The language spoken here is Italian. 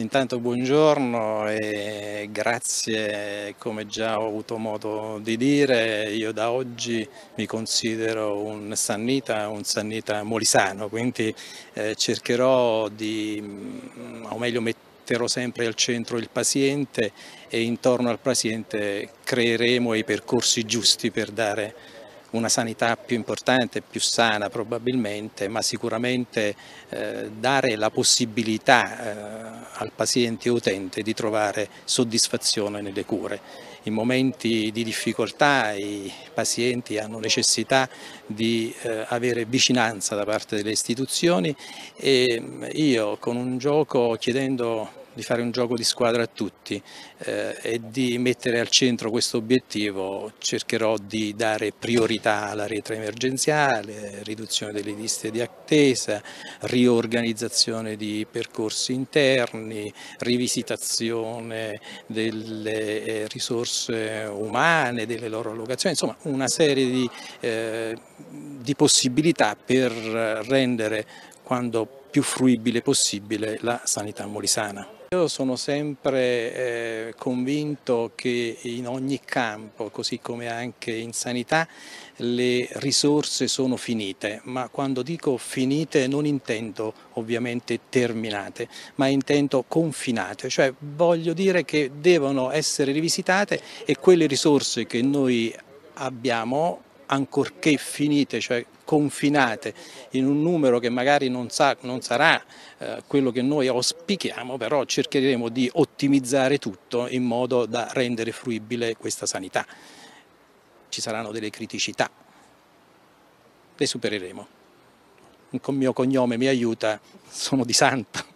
Intanto buongiorno e grazie, come già ho avuto modo di dire, io da oggi mi considero un sannita, un sannita molisano, quindi eh, cercherò di, mm, o meglio metterò sempre al centro il paziente e intorno al paziente creeremo i percorsi giusti per dare una sanità più importante, più sana probabilmente, ma sicuramente eh, dare la possibilità eh, al paziente utente di trovare soddisfazione nelle cure. In momenti di difficoltà i pazienti hanno necessità di eh, avere vicinanza da parte delle istituzioni e mm, io con un gioco chiedendo di fare un gioco di squadra a tutti eh, e di mettere al centro questo obiettivo cercherò di dare priorità alla rete emergenziale, riduzione delle liste di attesa, riorganizzazione di percorsi interni, rivisitazione delle eh, risorse umane, delle loro allocazioni, insomma una serie di, eh, di possibilità per rendere quando più fruibile possibile la sanità molisana. Io sono sempre eh, convinto che in ogni campo, così come anche in sanità, le risorse sono finite, ma quando dico finite non intendo ovviamente terminate, ma intendo confinate, cioè voglio dire che devono essere rivisitate e quelle risorse che noi abbiamo ancorché finite, cioè confinate in un numero che magari non, sa, non sarà eh, quello che noi auspichiamo, però cercheremo di ottimizzare tutto in modo da rendere fruibile questa sanità. Ci saranno delle criticità, le supereremo. Il mio cognome mi aiuta, sono di Santa.